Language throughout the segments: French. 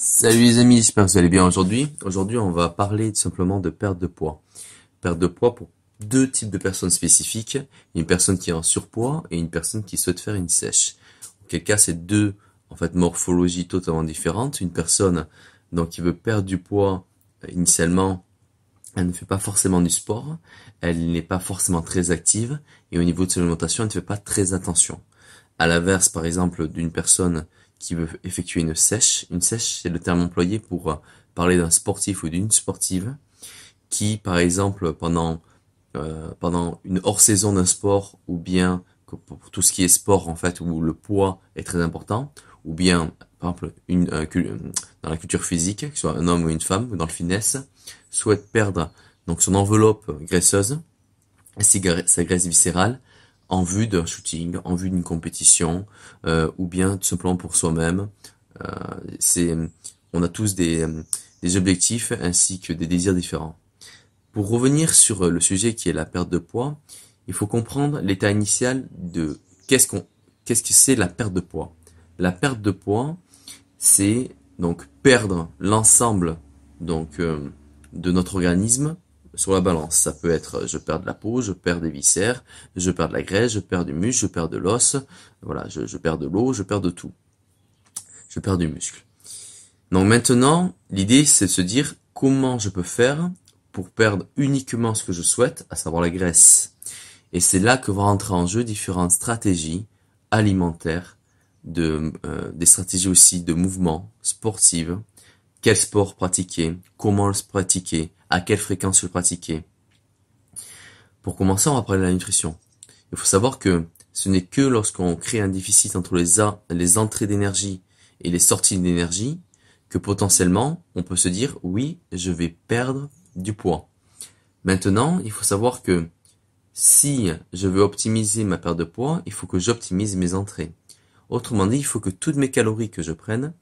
Salut les amis, j'espère que vous allez bien aujourd'hui. Aujourd'hui, on va parler simplement de perte de poids. Perte de poids pour deux types de personnes spécifiques, une personne qui est en surpoids et une personne qui souhaite faire une sèche. Auquel cas, c'est deux en fait morphologies totalement différentes. Une personne donc qui veut perdre du poids euh, initialement, elle ne fait pas forcément du sport, elle n'est pas forcément très active et au niveau de son alimentation, elle ne fait pas très attention. À l'inverse, par exemple, d'une personne qui veut effectuer une sèche. Une sèche, c'est le terme employé pour euh, parler d'un sportif ou d'une sportive qui, par exemple, pendant, euh, pendant une hors-saison d'un sport, ou bien pour tout ce qui est sport, en fait, où le poids est très important, ou bien, par exemple, une, euh, dans la culture physique, que ce soit un homme ou une femme, ou dans le fitness, souhaite perdre donc son enveloppe graisseuse, sa graisse viscérale, en vue d'un shooting, en vue d'une compétition, euh, ou bien tout simplement pour soi-même. Euh, c'est, on a tous des, des, objectifs ainsi que des désirs différents. Pour revenir sur le sujet qui est la perte de poids, il faut comprendre l'état initial de qu'est-ce qu'on, qu'est-ce que c'est la perte de poids. La perte de poids, c'est donc perdre l'ensemble donc euh, de notre organisme sur la balance. Ça peut être je perds de la peau, je perds des viscères, je perds de la graisse, je perds du muscle, je perds de l'os, voilà, je, perds de l'eau, je perds de tout. Je perds du muscle. Donc maintenant, l'idée c'est de se dire comment je peux faire pour perdre uniquement ce que je souhaite, à savoir la graisse. Et c'est là que vont rentrer en jeu différentes stratégies alimentaires, de, euh, des stratégies aussi de mouvement, sportives, quel sport pratiquer? Comment le pratiquer? À quelle fréquence le pratiquer? Pour commencer, on va parler de la nutrition. Il faut savoir que ce n'est que lorsqu'on crée un déficit entre les, les entrées d'énergie et les sorties d'énergie que potentiellement on peut se dire oui, je vais perdre du poids. Maintenant, il faut savoir que si je veux optimiser ma perte de poids, il faut que j'optimise mes entrées. Autrement dit, il faut que toutes mes calories que je prenne,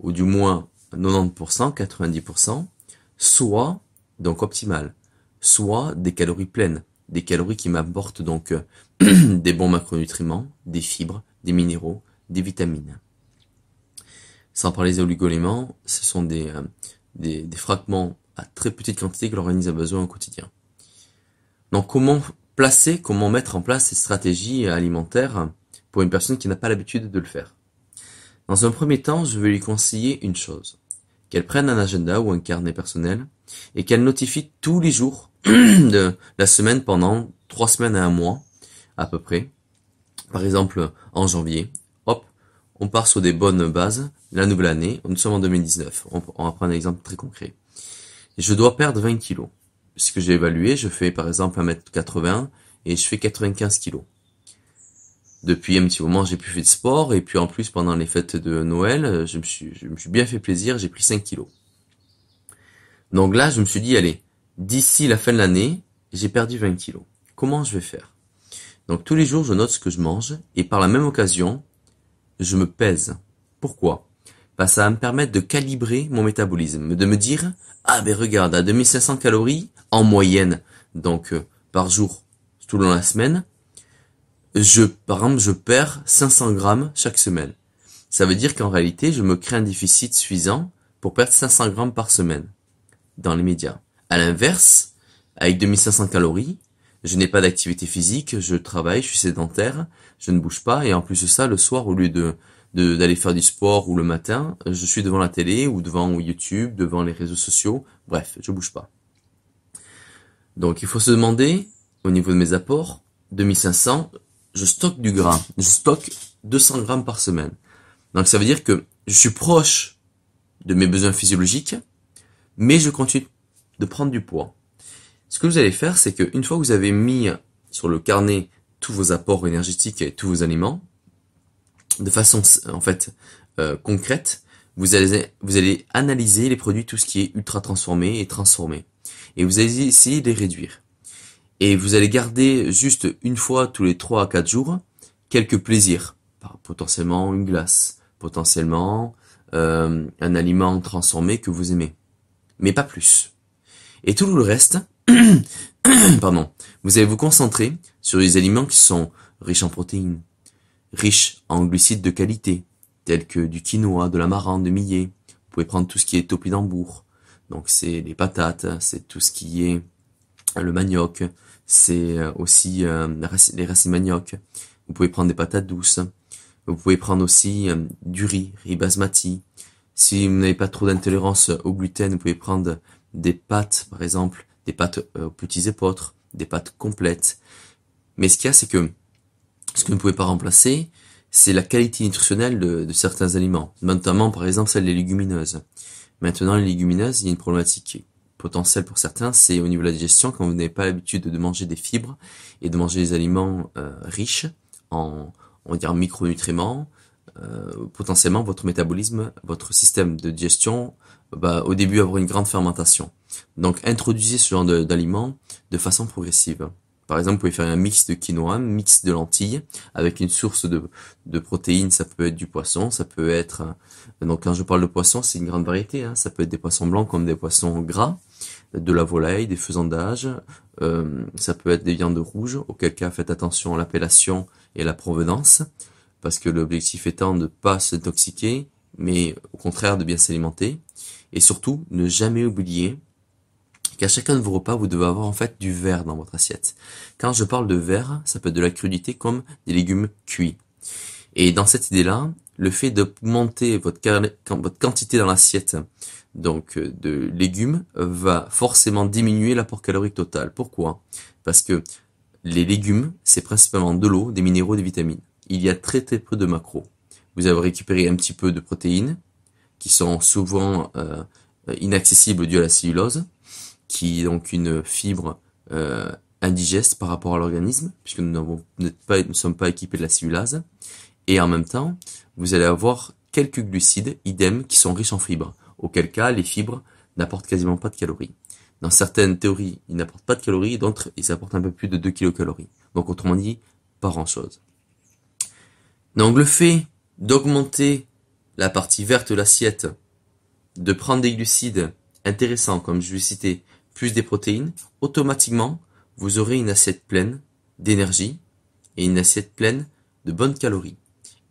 ou du moins 90%, 90%, soit, donc optimal, soit des calories pleines, des calories qui m'apportent donc euh, des bons macronutriments, des fibres, des minéraux, des vitamines. Sans parler des oligoéléments, ce sont des, euh, des, des fragments à très petite quantité que l'organisme a besoin au quotidien. Donc comment placer, comment mettre en place ces stratégies alimentaires pour une personne qui n'a pas l'habitude de le faire Dans un premier temps, je vais lui conseiller une chose qu'elle prenne un agenda ou un carnet personnel et qu'elle notifie tous les jours de la semaine pendant trois semaines à un mois à peu près. Par exemple, en janvier, hop, on part sur des bonnes bases. La nouvelle année, nous sommes en 2019. On, va prendre un exemple très concret. Je dois perdre 20 kilos. Ce que j'ai évalué, je fais par exemple 1m80 et je fais 95 kilos depuis un petit moment, j'ai plus fait de sport et puis en plus pendant les fêtes de Noël, euh, je me suis, je me suis bien fait plaisir, j'ai pris 5 kilos. Donc là, je me suis dit allez, d'ici la fin de l'année, j'ai perdu 20 kilos. Comment je vais faire Donc tous les jours, je note ce que je mange et par la même occasion, je me pèse. Pourquoi Parce ça va me permettre de calibrer mon métabolisme, de me dire ah ben regarde, à 2500 calories en moyenne, donc euh, par jour tout le long de la semaine, je, par exemple, je perds 500 grammes chaque semaine. Ça veut dire qu'en réalité, je me crée un déficit suffisant pour perdre 500 grammes par semaine, dans les médias. À l'inverse, avec 2500 calories, je n'ai pas d'activité physique, je travaille, je suis sédentaire, je ne bouge pas, et en plus de ça, le soir, au lieu de d'aller faire du sport ou le matin, je suis devant la télé ou devant YouTube, devant les réseaux sociaux, bref, je bouge pas. Donc il faut se demander, au niveau de mes apports, 2500, je stocke du gras. Je stocke 200 grammes par semaine. Donc ça veut dire que je suis proche de mes besoins physiologiques, mais je continue de prendre du poids. Ce que vous allez faire, c'est qu'une fois que vous avez mis sur le carnet tous vos apports énergétiques et tous vos aliments, de façon en fait euh, concrète, vous allez, vous allez analyser les produits, tout ce qui est ultra transformé et transformé. Et vous allez essayer de les réduire et vous allez garder juste une fois tous les 3 à 4 jours quelques plaisirs, potentiellement une glace, potentiellement euh, un aliment transformé que vous aimez, mais pas plus. Et tout le reste, pardon, vous allez vous concentrer sur les aliments qui sont riches en protéines, riches en glucides de qualité, tels que du quinoa, de la marande, de millet. Vous pouvez prendre tout ce qui est topinambour, donc c'est les patates, c'est tout ce qui est euh, le manioc, c'est euh, aussi euh, les racines manioc. Vous pouvez prendre des patates douces. Vous pouvez prendre aussi du riz, riz basmati. Si vous n'avez pas trop d'intolérance au gluten, vous pouvez prendre des pâtes, par exemple, des pâtes aux petits épôtres, des pâtes complètes. Mais ce qu'il y a, c'est que ce que vous ne pouvez pas remplacer, c'est la qualité nutritionnelle de, de, certains aliments, notamment par exemple celle des légumineuses. Maintenant, les légumineuses, il y a une problématique potentiel pour certains, c'est au niveau de la digestion, quand vous n'avez pas l'habitude de manger des fibres et de manger des aliments euh, riches en, on va dire, micronutriments, euh, potentiellement votre métabolisme, votre système de digestion va bah, au début avoir une grande fermentation. Donc introduisez ce genre d'aliments de, façon progressive. Par exemple, vous pouvez faire un mix de quinoa, un mix de lentilles, avec une source de, protéines, ça peut être du poisson, ça peut être... Euh, donc quand je parle de poisson, c'est une grande variété, hein. ça peut être des poissons blancs comme des poissons gras, de la volaille, des faisandages, d'âge, euh, ça peut être des viandes rouges, auquel cas faites attention à l'appellation et à la provenance, parce que l'objectif étant de ne pas s'intoxiquer, mais au contraire de bien s'alimenter, et surtout ne jamais oublier qu'à chacun de vos repas, vous devez avoir en fait du verre dans votre assiette. Quand je parle de verre, ça peut être de la crudité comme des légumes cuits. Et dans cette idée-là, le fait d'augmenter votre, votre quantité dans l'assiette donc euh, de légumes va forcément diminuer l'apport calorique total. Pourquoi Parce que les légumes, c'est principalement de l'eau, des minéraux, des vitamines. Il y a très très peu de macros. Vous avez récupéré un petit peu de protéines, qui sont souvent euh, inaccessibles dues à la cellulose, qui est donc une fibre euh, indigeste par rapport à l'organisme, puisque nous ne sommes pas équipés de la cellulase. Et en même temps, vous allez avoir quelques glucides, idem, qui sont riches en fibres, auquel cas les fibres n'apportent quasiment pas de calories. Dans certaines théories, ils n'apportent pas de calories, d'autres, ils apportent un peu plus de 2 kilocalories. Donc autrement dit, pas grand-chose. Donc le fait d'augmenter la partie verte de l'assiette, de prendre des glucides intéressants, comme je vous cité, plus des protéines, automatiquement, vous aurez une assiette pleine d'énergie et une assiette pleine de bonnes calories.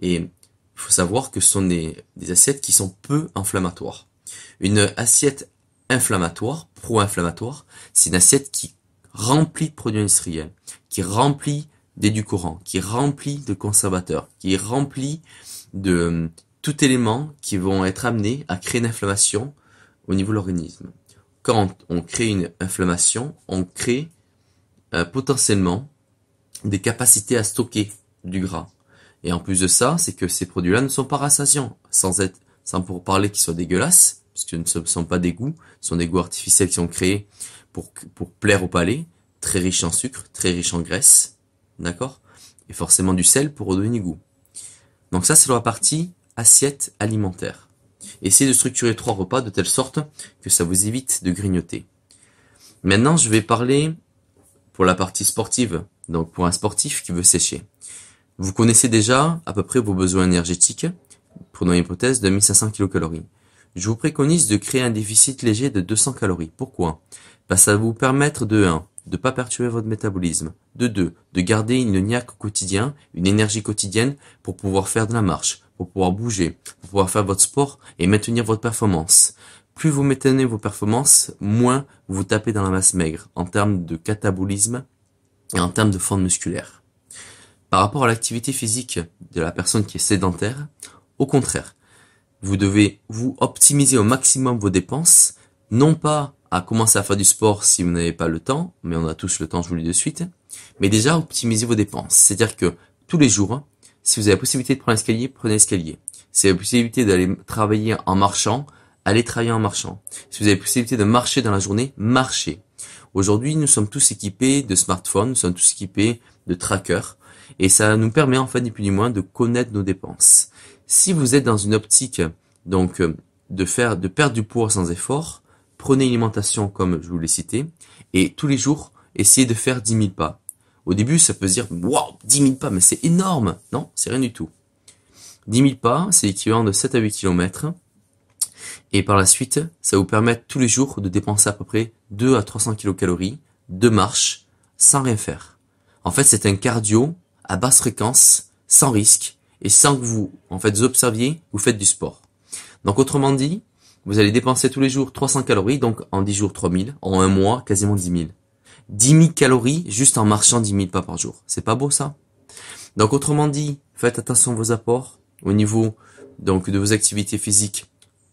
Et il faut savoir que ce sont des, assiettes qui sont peu inflammatoires. Une assiette inflammatoire, pro-inflammatoire, c'est une assiette qui remplit de produits industriels, qui remplit d'éducorants, qui remplit de conservateurs, qui remplit de euh, tout élément qui vont être amenés à créer une inflammation au niveau de l'organisme. Quand on crée une inflammation, on crée euh, potentiellement des capacités à stocker du gras, et en plus de ça, c'est que ces produits-là ne sont pas rassasiants, sans être, sans pour parler qu'ils soient dégueulasses, parce que ce ne sont pas des goûts, ce sont des goûts artificiels qui sont créés pour, pour plaire au palais, très riches en sucre, très riches en graisse, d'accord Et forcément du sel pour redonner goût. Donc ça, c'est la partie assiette alimentaire. Essayez de structurer trois repas de telle sorte que ça vous évite de grignoter. Maintenant, je vais parler pour la partie sportive, donc pour un sportif qui veut sécher. Vous connaissez déjà à peu près vos besoins énergétiques, prenons l'hypothèse de 1500 kcal. Je vous préconise de créer un déficit léger de 200 calories. Pourquoi Parce que ça va vous permettre de 1 de ne pas perturber votre métabolisme. De 2, de garder une niaque quotidienne, une énergie quotidienne pour pouvoir faire de la marche, pour pouvoir bouger, pour pouvoir faire votre sport et maintenir votre performance. Plus vous maintenez vos performances, moins vous tapez dans la masse maigre en termes de catabolisme et en termes de forme musculaire. Par rapport à l'activité physique de la personne qui est sédentaire, au contraire, vous devez vous optimiser au maximum vos dépenses, non pas à commencer à faire du sport si vous n'avez pas le temps, mais on a tous le temps, je vous le dis de suite, mais déjà optimiser vos dépenses. C'est-à-dire que tous les jours, si vous avez la possibilité de prendre l'escalier, prenez l'escalier. Si vous avez la possibilité d'aller travailler en marchant, allez travailler en marchant. Si vous avez la possibilité de marcher dans la journée, marchez. Aujourd'hui, nous sommes tous équipés de smartphones, nous sommes tous équipés de trackers et ça nous permet enfin ni plus ni moins de connaître nos dépenses. Si vous êtes dans une optique donc euh, de faire de perdre du poids sans effort, prenez une alimentation comme je vous l'ai cité et tous les jours essayez de faire 10 000 pas. Au début, ça peut se dire waouh, 10 000 pas, mais c'est énorme. Non, c'est rien du tout. 10 000 pas, c'est l'équivalent de 7 à 8 km. Et par la suite, ça vous permet tous les jours de dépenser à peu près 2 à 300 kilocalories de marche sans rien faire. En fait, c'est un cardio à basse fréquence, sans risque, et sans que vous, en fait, vous observiez, vous faites du sport. Donc, autrement dit, vous allez dépenser tous les jours 300 calories, donc en 10 jours 3000, en un mois quasiment 10 000. 10 000 calories juste en marchant 10 000 pas par jour. C'est pas beau ça Donc autrement dit, faites attention à vos apports au niveau donc de vos activités physiques,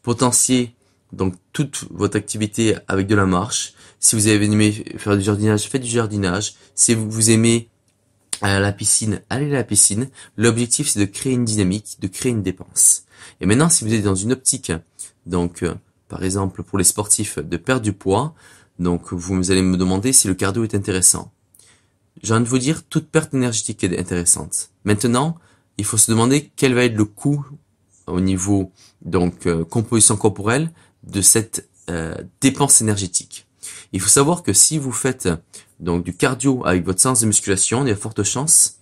potentielles donc toute votre activité avec de la marche. Si vous avez aimé faire du jardinage, faites du jardinage. Si vous aimez à euh, la piscine, allez à la piscine. L'objectif, c'est de créer une dynamique, de créer une dépense. Et maintenant, si vous êtes dans une optique, donc euh, par exemple pour les sportifs, de perdre du poids, donc vous allez me demander si le cardio est intéressant. J'ai envie de vous dire, toute perte énergétique est intéressante. Maintenant, il faut se demander quel va être le coût au niveau donc euh, composition corporelle de cette dépense énergétique. Il faut savoir que si vous faites donc du cardio avec votre séance de musculation, il y a forte chance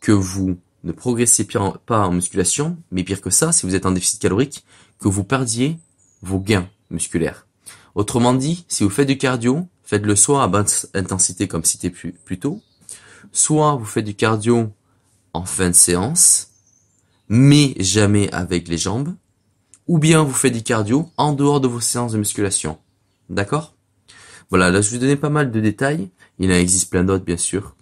que vous ne progressez pas en musculation, mais pire que ça, si vous êtes en déficit calorique, que vous perdiez vos gains musculaires. Autrement dit, si vous faites du cardio, faites-le soit à basse intensité comme cité plus, plus tôt, soit vous faites du cardio en fin de séance, mais jamais avec les jambes, ou bien vous faites du cardio en dehors de vos séances de musculation. D'accord Voilà, là je vous donner pas mal de détails. Il en existe plein d'autres, bien sûr.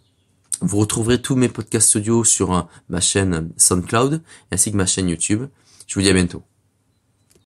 Vous retrouverez tous mes podcasts audio sur euh, ma chaîne euh, SoundCloud ainsi que ma chaîne YouTube. Je vous dis à bientôt.